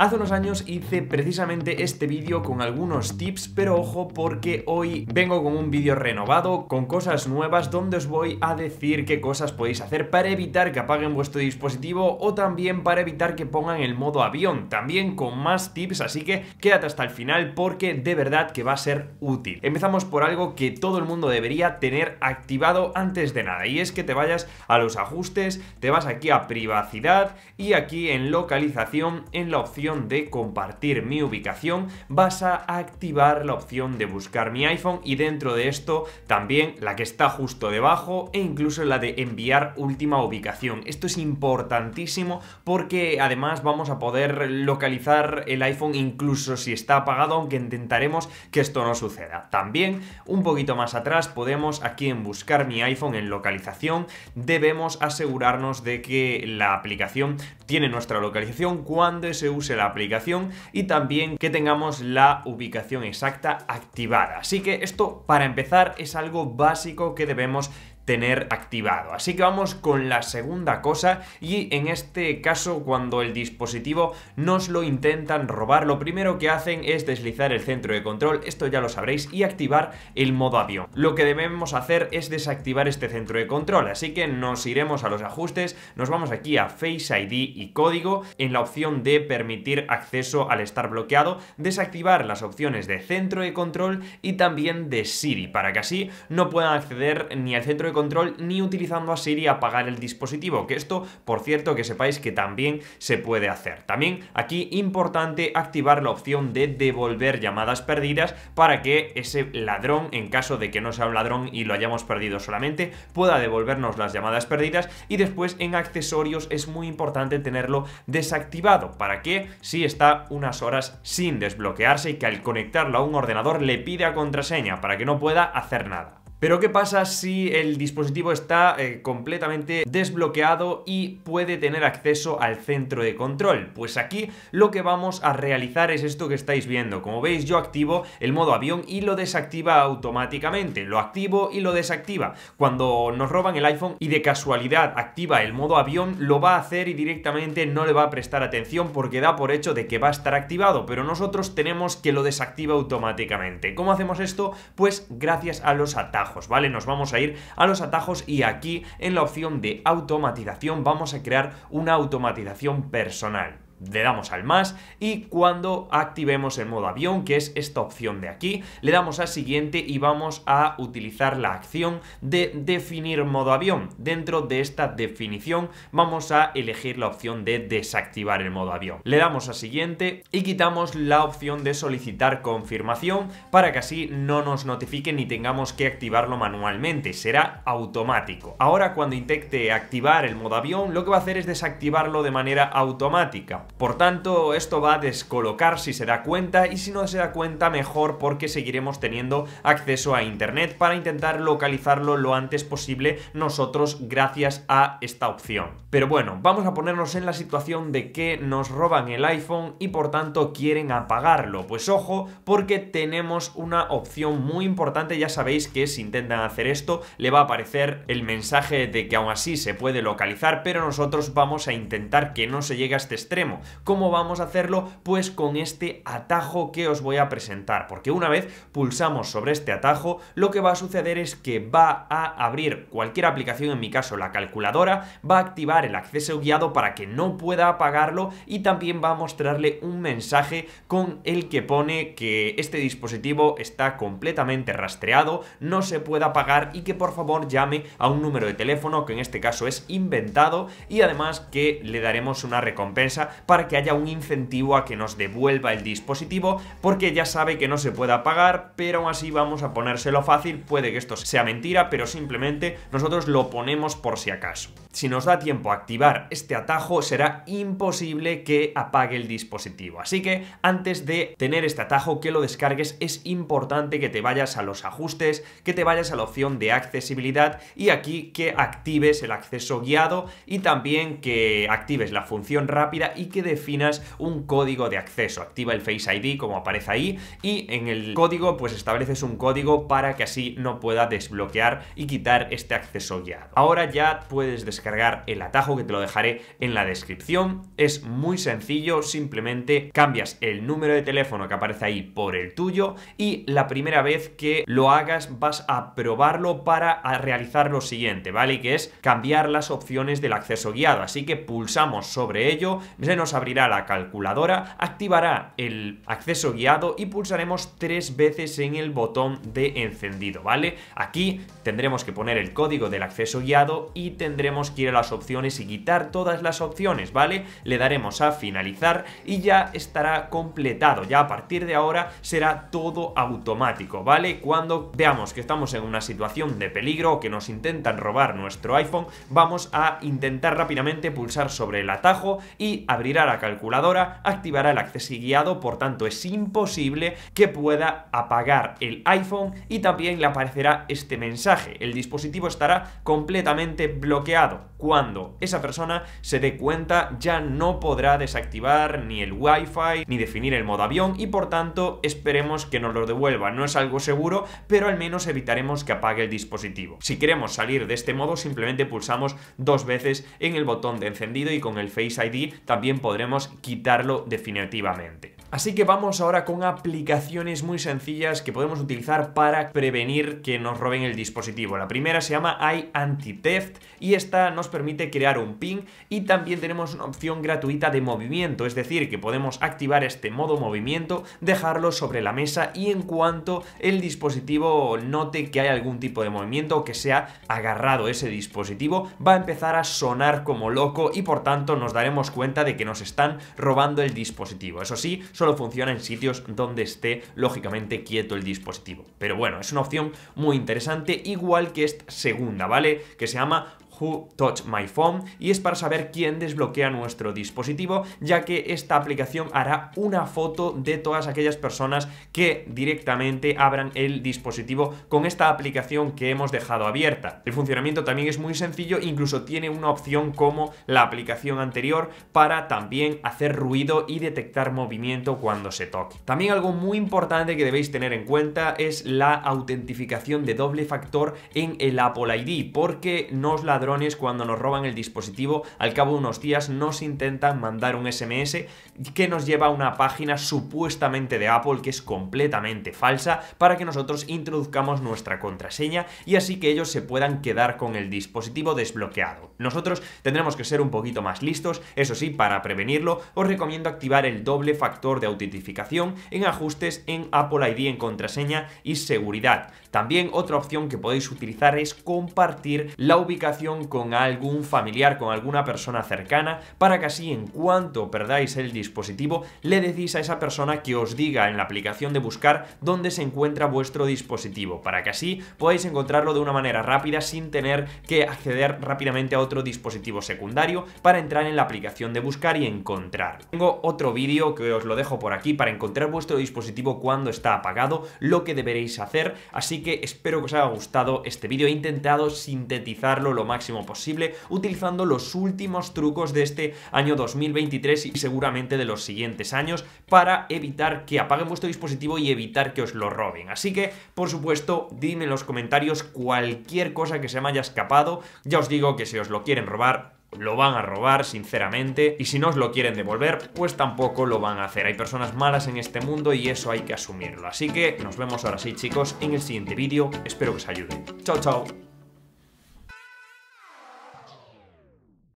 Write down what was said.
Hace unos años hice precisamente este vídeo con algunos tips, pero ojo porque hoy vengo con un vídeo renovado, con cosas nuevas, donde os voy a decir qué cosas podéis hacer para evitar que apaguen vuestro dispositivo o también para evitar que pongan el modo avión, también con más tips, así que quédate hasta el final porque de verdad que va a ser útil. Empezamos por algo que todo el mundo debería tener activado antes de nada, y es que te vayas a los ajustes, te vas aquí a privacidad y aquí en localización en la opción de compartir mi ubicación, vas a activar la opción de buscar mi iPhone y dentro de esto también la que está justo debajo e incluso la de enviar última ubicación. Esto es importantísimo porque además vamos a poder localizar el iPhone incluso si está apagado, aunque intentaremos que esto no suceda. También un poquito más atrás podemos aquí en buscar mi iPhone en localización debemos asegurarnos de que la aplicación tiene nuestra localización cuando se use la aplicación y también que tengamos la ubicación exacta activada. Así que esto para empezar es algo básico que debemos tener activado. Así que vamos con la segunda cosa y en este caso cuando el dispositivo nos lo intentan robar, lo primero que hacen es deslizar el centro de control, esto ya lo sabréis, y activar el modo avión. Lo que debemos hacer es desactivar este centro de control, así que nos iremos a los ajustes, nos vamos aquí a Face ID y código, en la opción de permitir acceso al estar bloqueado, desactivar las opciones de centro de control y también de Siri, para que así no puedan acceder ni al centro de control ni utilizando a Siri apagar el dispositivo, que esto, por cierto, que sepáis que también se puede hacer. También aquí importante activar la opción de devolver llamadas perdidas para que ese ladrón, en caso de que no sea un ladrón y lo hayamos perdido solamente, pueda devolvernos las llamadas perdidas y después en accesorios es muy importante tenerlo desactivado para que si está unas horas sin desbloquearse y que al conectarlo a un ordenador le pida contraseña para que no pueda hacer nada. Pero ¿qué pasa si el dispositivo está eh, completamente desbloqueado y puede tener acceso al centro de control? Pues aquí lo que vamos a realizar es esto que estáis viendo. Como veis yo activo el modo avión y lo desactiva automáticamente. Lo activo y lo desactiva. Cuando nos roban el iPhone y de casualidad activa el modo avión, lo va a hacer y directamente no le va a prestar atención porque da por hecho de que va a estar activado. Pero nosotros tenemos que lo desactiva automáticamente. ¿Cómo hacemos esto? Pues gracias a los ataques. ¿vale? Nos vamos a ir a los atajos y aquí en la opción de automatización vamos a crear una automatización personal le damos al más y cuando activemos el modo avión, que es esta opción de aquí, le damos a siguiente y vamos a utilizar la acción de definir modo avión. Dentro de esta definición vamos a elegir la opción de desactivar el modo avión. Le damos a siguiente y quitamos la opción de solicitar confirmación para que así no nos notifiquen ni tengamos que activarlo manualmente, será automático. Ahora cuando intente activar el modo avión, lo que va a hacer es desactivarlo de manera automática. Por tanto, esto va a descolocar si se da cuenta y si no se da cuenta mejor porque seguiremos teniendo acceso a internet para intentar localizarlo lo antes posible nosotros gracias a esta opción. Pero bueno, vamos a ponernos en la situación de que nos roban el iPhone y por tanto quieren apagarlo. Pues ojo, porque tenemos una opción muy importante, ya sabéis que si intentan hacer esto le va a aparecer el mensaje de que aún así se puede localizar, pero nosotros vamos a intentar que no se llegue a este extremo. ¿Cómo vamos a hacerlo? Pues con este atajo que os voy a presentar, porque una vez pulsamos sobre este atajo, lo que va a suceder es que va a abrir cualquier aplicación, en mi caso la calculadora, va a activar el acceso guiado para que no pueda apagarlo y también va a mostrarle un mensaje con el que pone que este dispositivo está completamente rastreado, no se puede apagar y que por favor llame a un número de teléfono que en este caso es inventado y además que le daremos una recompensa para que haya un incentivo a que nos devuelva el dispositivo porque ya sabe que no se puede apagar, pero aún así vamos a ponérselo fácil, puede que esto sea mentira, pero simplemente nosotros lo ponemos por si acaso. Si nos da tiempo a activar este atajo será imposible que apague el dispositivo, así que antes de tener este atajo que lo descargues es importante que te vayas a los ajustes, que te vayas a la opción de accesibilidad y aquí que actives el acceso guiado y también que actives la función rápida y que definas un código de acceso. Activa el Face ID como aparece ahí y en el código pues estableces un código para que así no pueda desbloquear y quitar este acceso guiado. Ahora ya puedes descargar el atajo que te lo dejaré en la descripción. Es muy sencillo, simplemente cambias el número de teléfono que aparece ahí por el tuyo y la primera vez que lo hagas vas a probarlo para realizar lo siguiente, ¿vale? que es cambiar las opciones del acceso guiado. Así que pulsamos sobre ello, se nos abrirá la calculadora, activará el acceso guiado y pulsaremos tres veces en el botón de encendido, ¿vale? Aquí tendremos que poner el código del acceso guiado y tendremos que ir a las opciones y quitar todas las opciones, ¿vale? Le daremos a finalizar y ya estará completado, ya a partir de ahora será todo automático, ¿vale? Cuando veamos que estamos en una situación de peligro o que nos intentan robar nuestro iPhone, vamos a intentar rápidamente pulsar sobre el atajo y abrir a la calculadora, activará el acceso guiado, por tanto es imposible que pueda apagar el iPhone y también le aparecerá este mensaje. El dispositivo estará completamente bloqueado. Cuando esa persona se dé cuenta ya no podrá desactivar ni el wifi ni definir el modo avión y por tanto esperemos que nos lo devuelva. No es algo seguro, pero al menos evitaremos que apague el dispositivo. Si queremos salir de este modo simplemente pulsamos dos veces en el botón de encendido y con el Face ID también podremos quitarlo definitivamente. Así que vamos ahora con aplicaciones muy sencillas que podemos utilizar para prevenir que nos roben el dispositivo. La primera se llama iAntiTheft y esta nos permite crear un ping y también tenemos una opción gratuita de movimiento, es decir, que podemos activar este modo movimiento, dejarlo sobre la mesa y en cuanto el dispositivo note que hay algún tipo de movimiento o que sea agarrado ese dispositivo, va a empezar a sonar como loco y por tanto nos daremos cuenta de que nos están robando el dispositivo. Eso sí, solo funciona en sitios donde esté lógicamente quieto el dispositivo. Pero bueno, es una opción muy interesante, igual que esta segunda, ¿vale? Que se llama Who Touch My Phone y es para saber quién desbloquea nuestro dispositivo, ya que esta aplicación hará una foto de todas aquellas personas que directamente abran el dispositivo con esta aplicación que hemos dejado abierta. El funcionamiento también es muy sencillo, incluso tiene una opción como la aplicación anterior para también hacer ruido y detectar movimiento cuando se toque. También algo muy importante que debéis tener en cuenta es la autentificación de doble factor en el Apple ID, porque nos la cuando nos roban el dispositivo, al cabo de unos días nos intentan mandar un SMS que nos lleva a una página supuestamente de Apple que es completamente falsa para que nosotros introduzcamos nuestra contraseña y así que ellos se puedan quedar con el dispositivo desbloqueado. Nosotros tendremos que ser un poquito más listos, eso sí, para prevenirlo os recomiendo activar el doble factor de autentificación en ajustes en Apple ID en contraseña y seguridad. También otra opción que podéis utilizar es compartir la ubicación con algún familiar, con alguna persona cercana, para que así en cuanto perdáis el dispositivo, le decís a esa persona que os diga en la aplicación de buscar dónde se encuentra vuestro dispositivo, para que así podáis encontrarlo de una manera rápida sin tener que acceder rápidamente a otro dispositivo secundario para entrar en la aplicación de buscar y encontrar. Tengo otro vídeo que os lo dejo por aquí para encontrar vuestro dispositivo cuando está apagado, lo que deberéis hacer, así que espero que os haya gustado este vídeo, he intentado sintetizarlo lo máximo posible utilizando los últimos trucos de este año 2023 y seguramente de los siguientes años para evitar que apaguen vuestro dispositivo y evitar que os lo roben. Así que, por supuesto, dime en los comentarios cualquier cosa que se me haya escapado. Ya os digo que si os lo quieren robar, lo van a robar, sinceramente, y si no os lo quieren devolver, pues tampoco lo van a hacer. Hay personas malas en este mundo y eso hay que asumirlo. Así que nos vemos ahora sí, chicos, en el siguiente vídeo. Espero que os ayude. Chao, chao.